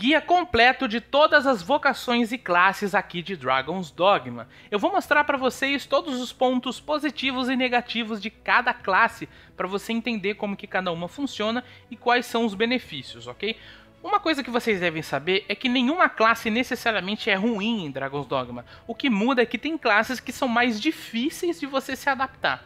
guia completo de todas as vocações e classes aqui de Dragon's Dogma. Eu vou mostrar para vocês todos os pontos positivos e negativos de cada classe para você entender como que cada uma funciona e quais são os benefícios, ok? Uma coisa que vocês devem saber é que nenhuma classe necessariamente é ruim em Dragon's Dogma. O que muda é que tem classes que são mais difíceis de você se adaptar.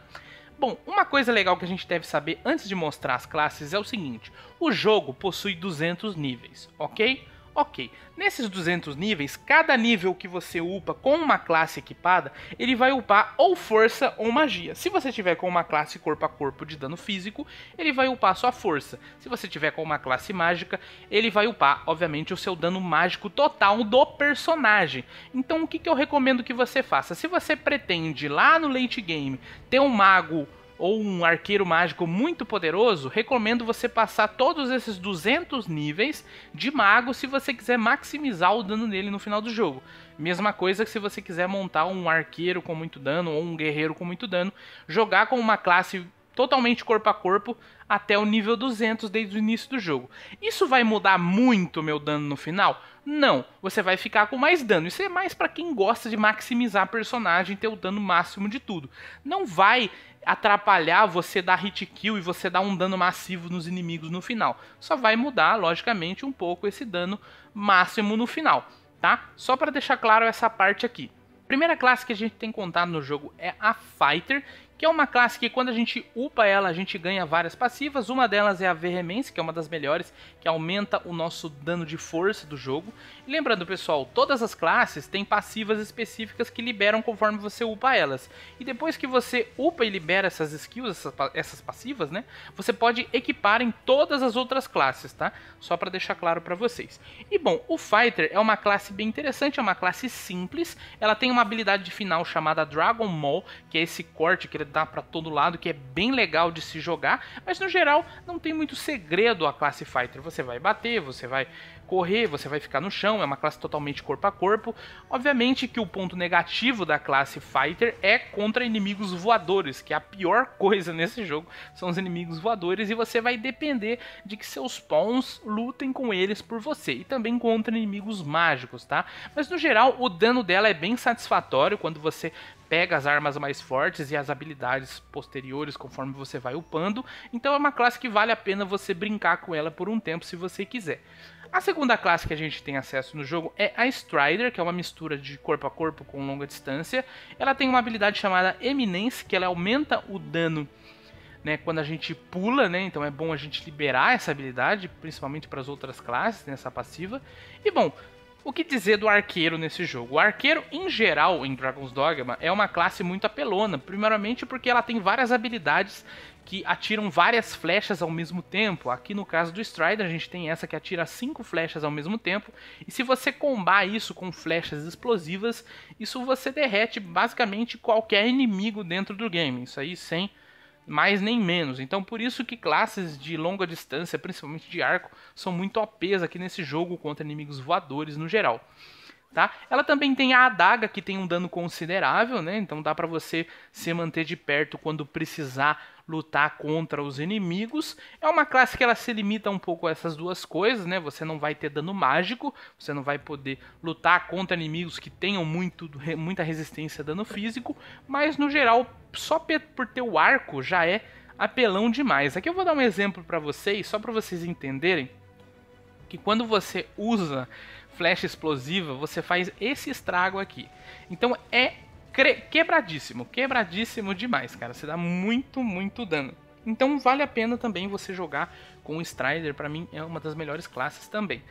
Bom, uma coisa legal que a gente deve saber antes de mostrar as classes é o seguinte: o jogo possui 200 níveis, ok? Ok, nesses 200 níveis, cada nível que você upa com uma classe equipada, ele vai upar ou força ou magia. Se você tiver com uma classe corpo a corpo de dano físico, ele vai upar sua força. Se você tiver com uma classe mágica, ele vai upar, obviamente, o seu dano mágico total do personagem. Então o que, que eu recomendo que você faça? Se você pretende lá no late game ter um mago ou um arqueiro mágico muito poderoso, recomendo você passar todos esses 200 níveis de mago se você quiser maximizar o dano dele no final do jogo. Mesma coisa que se você quiser montar um arqueiro com muito dano ou um guerreiro com muito dano, jogar com uma classe totalmente corpo a corpo até o nível 200 desde o início do jogo. Isso vai mudar muito meu dano no final? Não, você vai ficar com mais dano. Isso é mais para quem gosta de maximizar personagem, ter o dano máximo de tudo. Não vai atrapalhar você dar hit kill e você dar um dano massivo nos inimigos no final. Só vai mudar, logicamente, um pouco esse dano máximo no final, tá? Só para deixar claro essa parte aqui. Primeira classe que a gente tem contado no jogo é a Fighter, que é uma classe que quando a gente upa ela, a gente ganha várias passivas. Uma delas é a Vehemence, que é uma das melhores, que aumenta o nosso dano de força do jogo. E lembrando, pessoal, todas as classes têm passivas específicas que liberam conforme você upa elas. E depois que você upa e libera essas skills, essas, passivas, né? Você pode equipar em todas as outras classes, tá? Só para deixar claro para vocês. E bom, o Fighter é uma classe bem interessante, é uma classe simples. Ela tem uma habilidade de final chamada Dragon Maul, que é esse corte que ele dá tá para todo lado, que é bem legal de se jogar, mas no geral não tem muito segredo a classe Fighter. Você vai bater, você vai correr, você vai ficar no chão, é uma classe totalmente corpo a corpo. Obviamente que o ponto negativo da classe Fighter é contra inimigos voadores, que é a pior coisa nesse jogo, são os inimigos voadores, e você vai depender de que seus pawns lutem com eles por você, e também contra inimigos mágicos, tá? Mas no geral, o dano dela é bem satisfatório quando você pega as armas mais fortes e as habilidades posteriores conforme você vai upando. Então é uma classe que vale a pena você brincar com ela por um tempo se você quiser. A segunda classe que a gente tem acesso no jogo é a Strider, que é uma mistura de corpo a corpo com longa distância. Ela tem uma habilidade chamada Eminence, que ela aumenta o dano né, quando a gente pula, né, então é bom a gente liberar essa habilidade, principalmente para as outras classes, nessa passiva. E bom, o que dizer do arqueiro nesse jogo? O arqueiro, em geral, em Dragon's Dogma, é uma classe muito apelona, primeiramente porque ela tem várias habilidades que atiram várias flechas ao mesmo tempo. Aqui no caso do Strider, a gente tem essa que atira cinco flechas ao mesmo tempo. E se você combar isso com flechas explosivas, isso você derrete basicamente qualquer inimigo dentro do game. Isso aí sem mais nem menos. Então por isso que classes de longa distância, principalmente de arco, são muito OPs aqui nesse jogo contra inimigos voadores no geral. Tá? Ela também tem a adaga que tem um dano considerável, né? Então dá para você se manter de perto quando precisar lutar contra os inimigos. É uma classe que ela se limita um pouco a essas duas coisas, né? Você não vai ter dano mágico, você não vai poder lutar contra inimigos que tenham muito, muita resistência a dano físico, mas no geral, só por ter o arco já é apelão demais. Aqui eu vou dar um exemplo para vocês, só para vocês entenderem que quando você usa flecha explosiva, você faz esse estrago aqui. Então é quebradíssimo, quebradíssimo demais, cara. Você dá muito, muito dano. Então vale a pena também você jogar com o Strider, para mim é uma das melhores classes também.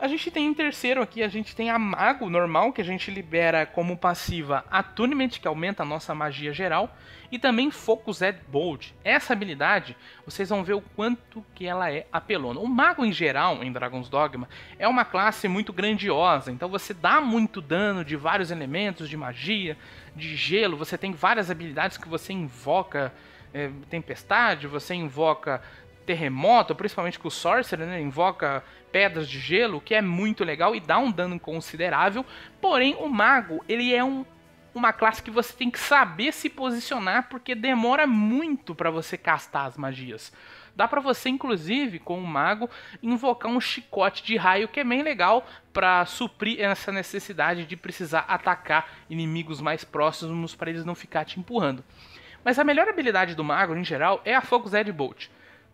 A gente tem em terceiro aqui, a gente tem a Mago normal, que a gente libera como passiva Attunement, que aumenta a nossa magia geral, e também Focus at Bold. Essa habilidade, vocês vão ver o quanto que ela é apelona. O Mago em geral, em Dragon's Dogma, é uma classe muito grandiosa, então você dá muito dano de vários elementos, de magia, de gelo, você tem várias habilidades que você invoca é, tempestade, você invoca terremoto, principalmente com o Sorcerer, né? Invoca pedras de gelo, que é muito legal e dá um dano considerável. Porém, o Mago, ele é um, uma classe que você tem que saber se posicionar, porque demora muito para você castar as magias. Dá para você, inclusive, com o mago, invocar um chicote de raio que é bem legal para suprir essa necessidade de precisar atacar inimigos mais próximos para eles não ficar te empurrando. Mas a melhor habilidade do mago, em geral, é a Focus Head Bolt.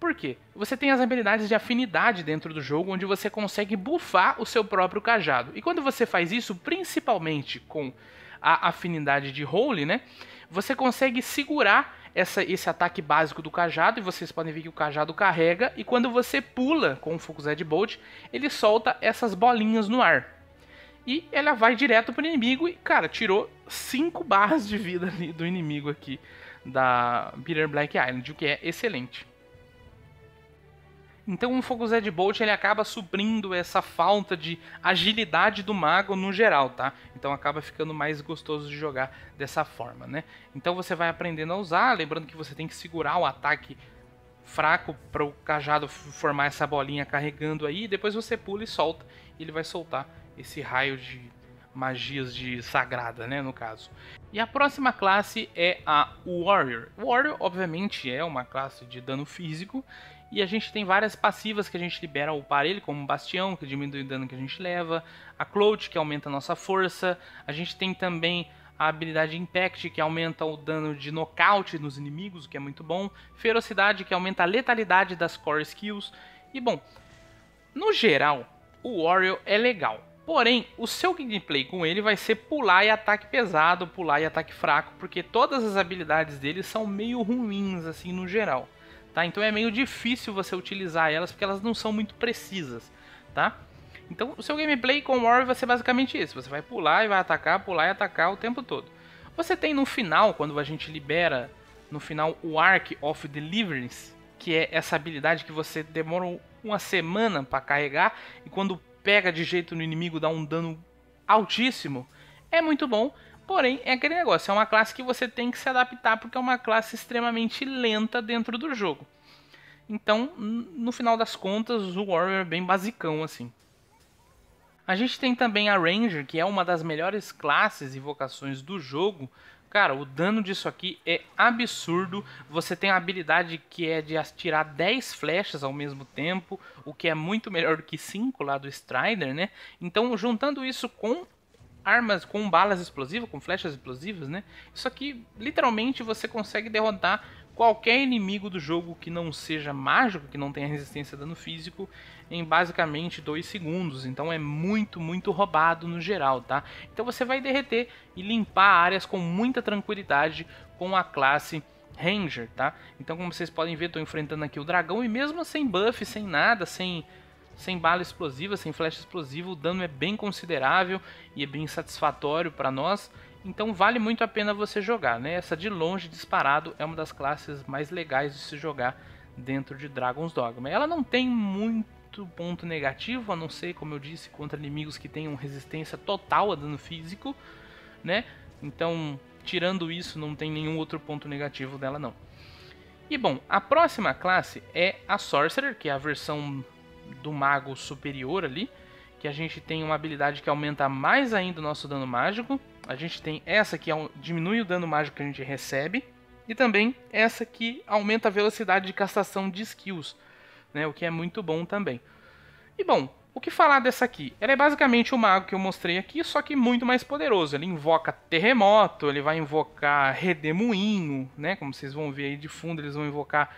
Por quê? Você tem as habilidades de afinidade dentro do jogo, onde você consegue buffar o seu próprio cajado. E quando você faz isso, principalmente com a afinidade de Holy, né? Você consegue segurar essa, esse ataque básico do cajado, e vocês podem ver que o cajado carrega, e quando você pula com o Focus Red Bolt, ele solta essas bolinhas no ar. E ela vai direto pro inimigo, e cara, tirou 5 barras de vida do inimigo aqui da Peter Black Island, o que é excelente. Então o Fogo Zed Bolt ele acaba suprindo essa falta de agilidade do mago no geral, tá? Então acaba ficando mais gostoso de jogar dessa forma, né? Então você vai aprendendo a usar, lembrando que você tem que segurar o ataque fraco para o cajado formar essa bolinha carregando aí, depois você pula e solta, e ele vai soltar esse raio de magias de sagrada, né, no caso. E a próxima classe é a Warrior. Warrior, obviamente, é uma classe de dano físico e a gente tem várias passivas que a gente libera ao upar ele, como o Bastião, que diminui o dano que a gente leva, a Clout, que aumenta a nossa força, a gente tem também a habilidade Impact, que aumenta o dano de nocaute nos inimigos, o que é muito bom, Ferocidade, que aumenta a letalidade das Core Skills, e bom, no geral, o Warrior é legal, Porém, o seu gameplay com ele vai ser pular e ataque pesado, pular e ataque fraco, porque todas as habilidades dele são meio ruins, assim, no geral tá? Então é meio difícil você utilizar elas porque elas não são muito precisas, tá? Então o seu gameplay com War vai ser basicamente isso, você vai pular e vai atacar, pular e atacar o tempo todo. Você tem no final, quando a gente libera no final o Arc of Deliverance, que é essa habilidade que você demora uma semana para carregar e quando pega de jeito no inimigo dá um dano altíssimo, é muito bom, Porém, é aquele negócio, é uma classe que você tem que se adaptar porque é uma classe extremamente lenta dentro do jogo. Então, no final das contas, o Warrior é bem basicão assim. A gente tem também a Ranger, que é uma das melhores classes e vocações do jogo. Cara, o dano disso aqui é absurdo. Você tem a habilidade que é de atirar 10 flechas ao mesmo tempo, o que é muito melhor do que 5 lá do Strider, né? Então, juntando isso com armas com balas explosivas, com flechas explosivas, né? Isso aqui literalmente você consegue derrotar qualquer inimigo do jogo que não seja mágico, que não tenha resistência a dano físico, em basicamente 2 segundos. Então é muito, muito roubado no geral, tá? Então você vai derreter e limpar áreas com muita tranquilidade com a classe Ranger, tá? Então como vocês podem ver, estou enfrentando aqui o dragão e mesmo sem buff, sem nada, sem sem bala explosiva, sem flecha explosiva, o dano é bem considerável e é bem satisfatório para nós. Então vale muito a pena você jogar, né? Essa de longe disparado é uma das classes mais legais de se jogar dentro de Dragon's Dogma. Ela não tem muito ponto negativo, a não ser, como eu disse, contra inimigos que tenham resistência total a dano físico, né? Então, tirando isso, não tem nenhum outro ponto negativo dela não. E bom, a próxima classe é a Sorcerer, que é a versão do mago superior ali, que a gente tem uma habilidade que aumenta mais ainda o nosso dano mágico. A gente tem essa que diminui o dano mágico que a gente recebe. E também essa que aumenta a velocidade de castação de skills, né, o que é muito bom também. E bom, o que falar dessa aqui? Ela é basicamente o mago que eu mostrei aqui, só que muito mais poderoso. Ele invoca terremoto, ele vai invocar redemoinho, né? Como vocês vão ver aí de fundo, eles vão invocar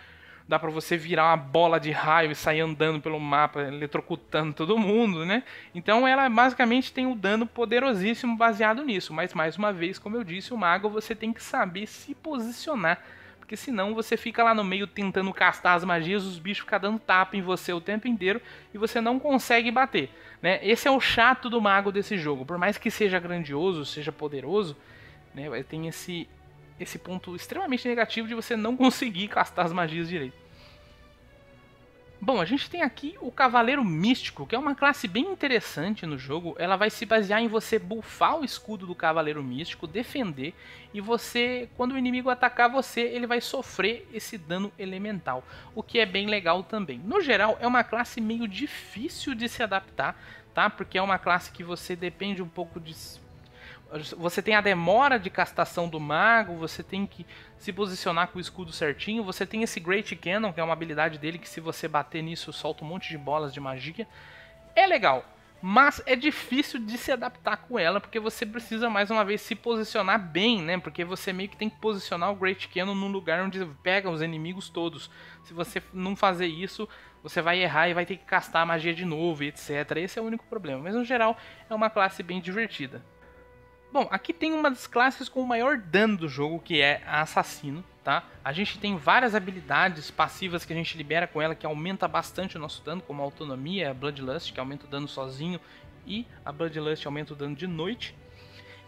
dá para você virar uma bola de raio e sair andando pelo mapa, eletrocutando todo mundo, né? Então ela basicamente tem um dano poderosíssimo baseado nisso, mas mais uma vez, como eu disse, o mago você tem que saber se posicionar porque senão você fica lá no meio tentando castar as magias, os bichos ficam dando tapa em você o tempo inteiro e você não consegue bater. Né? Esse é o chato do mago desse jogo. Por mais que seja grandioso, seja poderoso, né? tem esse esse ponto extremamente negativo de você não conseguir castar as magias direito. Bom, a gente tem aqui o Cavaleiro Místico, que é uma classe bem interessante no jogo. Ela vai se basear em você bufar o escudo do Cavaleiro Místico, defender, e você, quando o inimigo atacar você, ele vai sofrer esse dano elemental, o que é bem legal também. No geral, é uma classe meio difícil de se adaptar, tá? Porque é uma classe que você depende um pouco de você tem a demora de castação do mago, você tem que se posicionar com o escudo certinho, você tem esse Great Cannon, que é uma habilidade dele que se você bater nisso solta um monte de bolas de magia. É legal, mas é difícil de se adaptar com ela, porque você precisa mais uma vez se posicionar bem, né? Porque você meio que tem que posicionar o Great Cannon num lugar onde pega os inimigos todos. Se você não fazer isso, você vai errar e vai ter que castar a magia de novo, etc. Esse é o único problema. Mas no geral, é uma classe bem divertida. Bom, aqui tem uma das classes com o maior dano do jogo, que é a assassino, tá? A gente tem várias habilidades passivas que a gente libera com ela que aumenta bastante o nosso dano, como a autonomia, a Bloodlust, que aumenta o dano sozinho, e a Bloodlust aumenta o dano de noite.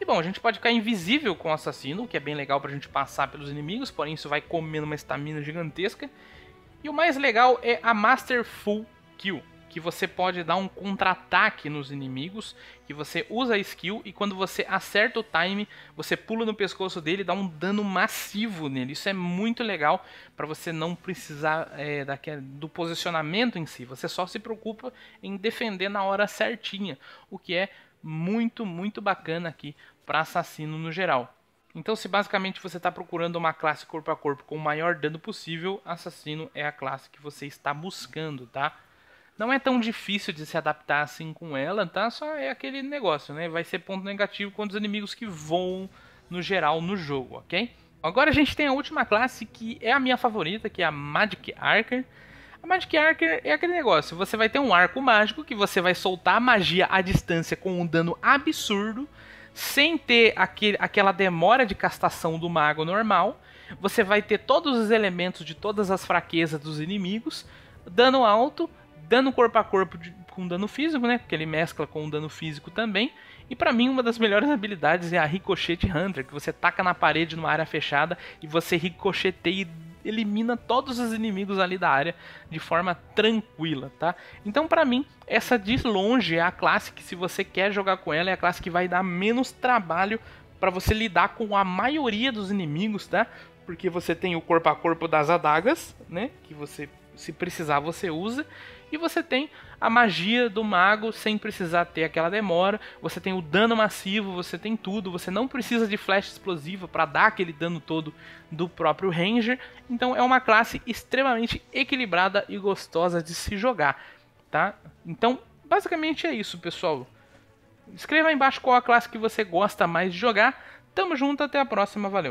E bom, a gente pode ficar invisível com o assassino, o que é bem legal pra gente passar pelos inimigos, porém isso vai comendo uma estamina gigantesca. E o mais legal é a Master Full Kill, que você pode dar um contra-ataque nos inimigos, que você usa a skill e quando você acerta o time, você pula no pescoço dele e dá um dano massivo nele. Isso é muito legal para você não precisar é, daquele, do posicionamento em si. Você só se preocupa em defender na hora certinha, o que é muito, muito bacana aqui para assassino no geral. Então, se basicamente você está procurando uma classe corpo a corpo com o maior dano possível, assassino é a classe que você está buscando, tá? Não é tão difícil de se adaptar assim com ela, tá? Só é aquele negócio, né? Vai ser ponto negativo quando os inimigos que voam no geral no jogo, ok? Agora a gente tem a última classe que é a minha favorita, que é a Magic Archer. A Magic Archer é aquele negócio, você vai ter um arco mágico que você vai soltar a magia à distância com um dano absurdo, sem ter aquele, aquela demora de castação do mago normal. Você vai ter todos os elementos de todas as fraquezas dos inimigos, dano alto, dano corpo a corpo de, com dano físico, né? Porque ele mescla com o dano físico também. E para mim, uma das melhores habilidades é a Ricochete Hunter, que você taca na parede numa área fechada e você ricocheteia e elimina todos os inimigos ali da área de forma tranquila, tá? Então, para mim, essa de longe é a classe que se você quer jogar com ela é a classe que vai dar menos trabalho para você lidar com a maioria dos inimigos, tá? Porque você tem o corpo a corpo das adagas, né? Que você se precisar você usa e você tem a magia do mago sem precisar ter aquela demora, você tem o dano massivo, você tem tudo, você não precisa de flecha explosiva para dar aquele dano todo do próprio ranger. Então é uma classe extremamente equilibrada e gostosa de se jogar, tá? Então, basicamente é isso, pessoal. Escreva aí embaixo qual a classe que você gosta mais de jogar. Tamo junto, até a próxima, valeu.